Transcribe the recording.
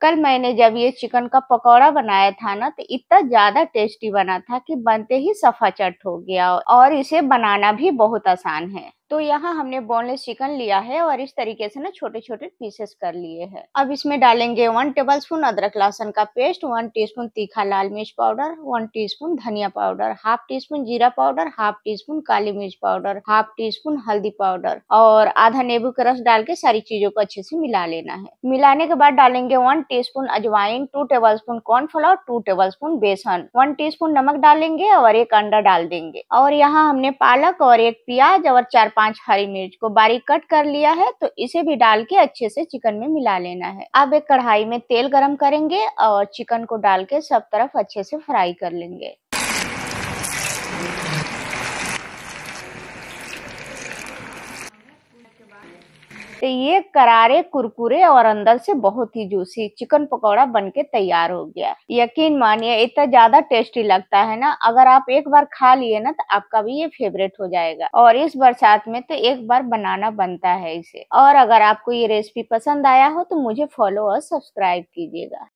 कल मैंने जब ये चिकन का पकौड़ा बनाया था ना तो इतना ज्यादा टेस्टी बना था कि बनते ही सफा चट हो गया और इसे बनाना भी बहुत आसान है तो यहाँ हमने बोनलेस चिकन लिया है और इस तरीके से ना छोटे छोटे पीसेस कर लिए हैं अब इसमें डालेंगे वन टेबल स्पून अदरक लहसन का पेस्ट वन टीस्पून तीखा लाल मिर्च पाउडर वन टीस्पून धनिया पाउडर हाफ टी स्पून जीरा पाउडर हाफ टी स्पून काली मिर्च पाउडर हाफ टी स्पून हल्दी पाउडर और आधा नींबू का रस डाल के सारी चीजों को अच्छे से मिला लेना है मिलाने के बाद डालेंगे वन टी स्पून अजवाइन two tablespoon cornflour two tablespoon बेसन वन टी स्पून नमक डालेंगे और एक अंडा डाल देंगे और यहाँ हमने पालक और एक प्याज और चार पांच हरी मिर्च को बारीक कट कर लिया है तो इसे भी डाल के अच्छे से चिकन में मिला लेना है अब एक कढ़ाई में तेल गरम करेंगे और चिकन को डाल के सब तरफ अच्छे से फ्राई कर लेंगे तो ये करारे कुरकुरे और अंदर से बहुत ही जूसी चिकन पकौड़ा बन के तैयार हो गया यकीन मानिए इतना ज्यादा टेस्टी लगता है ना अगर आप एक बार खा लिए ना तो आपका भी ये फेवरेट हो जाएगा और इस बरसात में तो एक बार बनाना बनता है इसे और अगर आपको ये रेसिपी पसंद आया हो तो मुझे फॉलो और सब्सक्राइब कीजिएगा